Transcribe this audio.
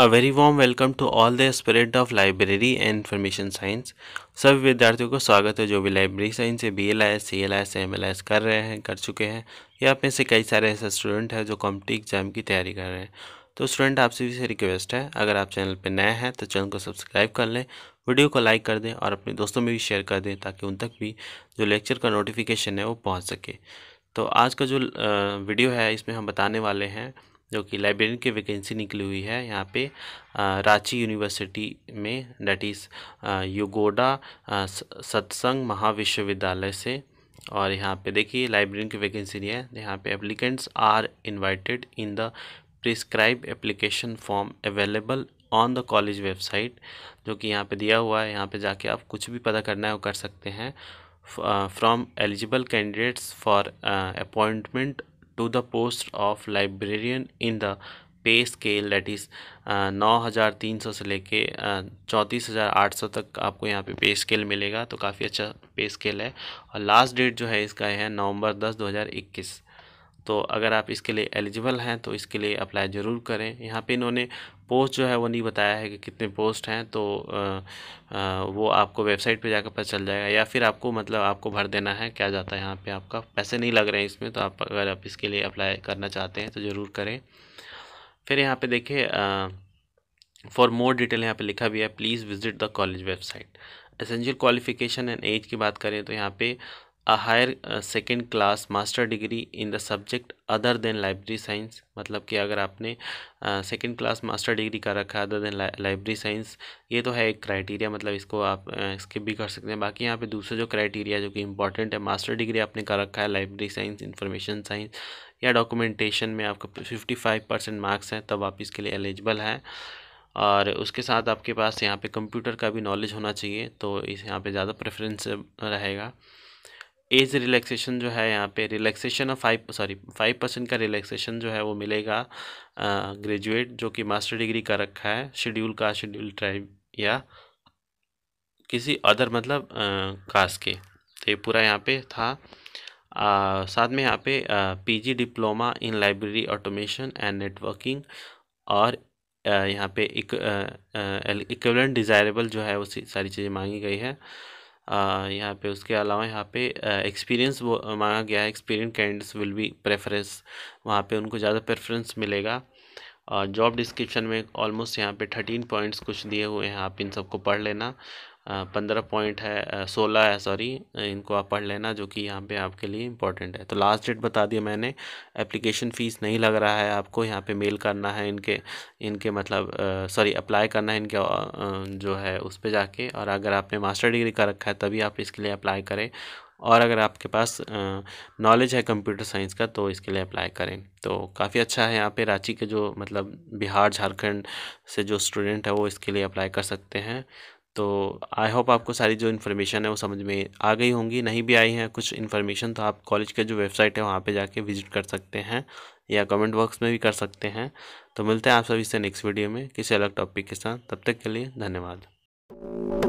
a very warm welcome to all the spirit of library and information science सभी विद्यार्थियों को स्वागत है जो भी लाइब्रेरी साइंस से B L I S C L I S M L I S कर रहे हैं कर चुके हैं या आप में से कई सारे ऐसे स्टूडेंट हैं जो कॉम्पिटिव एग्जाम की तैयारी कर रहे हैं तो स्टूडेंट आपसे भी से रिक्वेस्ट है अगर आप चैनल पर नए हैं तो चैनल को सब्सक्राइब कर लें वीडियो को लाइक कर दें और अपने दोस्तों में भी शेयर कर दें ताकि उन तक भी जो लेक्चर का नोटिफिकेशन है वो पहुँच सके तो आज का जो वीडियो है इसमें हम बताने वाले हैं जो कि लाइब्रेरियन की वैकेंसी निकली हुई है यहाँ पे रांची यूनिवर्सिटी में डेट इज़ युगोडा सत्संग महाविश्वविद्यालय से और यहाँ पे देखिए लाइब्रेरियन की वैकेंसी नहीं है यहाँ पे applicants are invited in the prescribe application form available on the college website जो कि यहाँ पे दिया हुआ है यहाँ पे जाके आप कुछ भी पता करना है वो कर सकते हैं from eligible candidates for appointment to the post of librarian in the pay scale that is नौ हज़ार तीन सौ से लेके uh, चौंतीस हज़ार आठ सौ तक आपको यहाँ पे पे स्केल मिलेगा तो काफ़ी अच्छा पे स्केल है और लास्ट डेट जो है इसका है नवंबर दस दो हज़ार इक्कीस तो अगर आप इसके लिए एलिजिबल हैं तो इसके लिए अप्लाई ज़रूर करें यहाँ पे इन्होंने पोस्ट जो है वो नहीं बताया है कि कितने पोस्ट हैं तो आ, आ, वो आपको वेबसाइट पे जाकर पता चल जाएगा या फिर आपको मतलब आपको भर देना है क्या जाता है यहाँ पे आपका पैसे नहीं लग रहे हैं इसमें तो आप अगर आप इसके लिए अप्लाई करना चाहते हैं तो ज़रूर करें फिर यहाँ पर देखिए फॉर मोर डिटेल यहाँ पर लिखा भी है please visit the college website essential qualification and age की बात करें तो यहाँ पे a higher second class master degree in the subject other than library science मतलब कि अगर आपने सेकेंड क्लास मास्टर डिग्री कर रखा है अदर देन लाइब्रेरी साइंस ये तो है एक क्राइटेरिया मतलब इसको आप स्किप uh, भी कर सकते हैं बाकी यहाँ पे दूसरे जो क्राइटेरिया जो कि इंपॉर्टेंट है मास्टर डिग्री आपने कर रखा है लाइब्रेरी साइंस इंफॉर्मेशन साइंस या डॉक्यूमेंटेशन में आपको फिफ्टी फाइव परसेंट मार्क्स हैं तब आप इसके लिए एलिजिबल हैं और उसके साथ आपके पास यहाँ पे कंप्यूटर का भी नॉलेज होना चाहिए तो इस यहाँ पे ज़्यादा प्रेफरेंस uh, रहेगा एज रिलैक्सेशन जो है यहाँ पे relaxation of five sorry five percent का रिलैक्सेशन जो है वो मिलेगा ग्रेजुएट जो कि मास्टर डिग्री का रखा है शेड्यूल का शेड्यूल ट्राइब या किसी अदर मतलब कास्ट के तो ये पूरा यहाँ पे था आ, साथ में यहाँ पे PG diploma in library automation and networking और यहाँ पे इक्वलेंट डिज़ायरेबल जो है वो सारी चीज़ें मांगी गई है यहाँ पे उसके अलावा यहाँ पे एक्सपीरियंस मांगा गया है experience candidates will be preference वहाँ पे उनको ज़्यादा प्रेफरेंस मिलेगा जॉब डिस्क्रिप्शन में ऑलमोस्ट यहाँ पे थर्टीन पॉइंट्स कुछ दिए हुए हैं आप इन सबको पढ़ लेना पंद्रह पॉइंट है सोलह है सॉरी इनको आप पढ़ लेना जो कि यहाँ पे आपके लिए इंपॉर्टेंट है तो लास्ट डेट बता दिया मैंने एप्लीकेशन फ़ीस नहीं लग रहा है आपको यहाँ पे मेल करना है इनके इनके मतलब सॉरी अप्लाई करना है इनके आ, जो है उस पर जाके और अगर आपने मास्टर डिग्री कर रखा है तभी आप इसके लिए अप्लाई करें और अगर आपके पास नॉलेज है कंप्यूटर साइंस का तो इसके लिए अप्लाई करें तो काफ़ी अच्छा है यहाँ पे रांची के जो मतलब बिहार झारखंड से जो स्टूडेंट है वो इसके लिए अप्लाई कर सकते हैं तो आई होप आपको सारी जो इन्फॉर्मेशन है वो समझ में आ गई होंगी नहीं भी आई है कुछ इन्फॉर्मेशन तो आप कॉलेज के जो वेबसाइट है वहाँ पे जाके विजिट कर सकते हैं या कमेंट बॉक्स में भी कर सकते हैं तो मिलते हैं आप सभी से नेक्स्ट वीडियो में किसी अलग टॉपिक के साथ तब तक के लिए धन्यवाद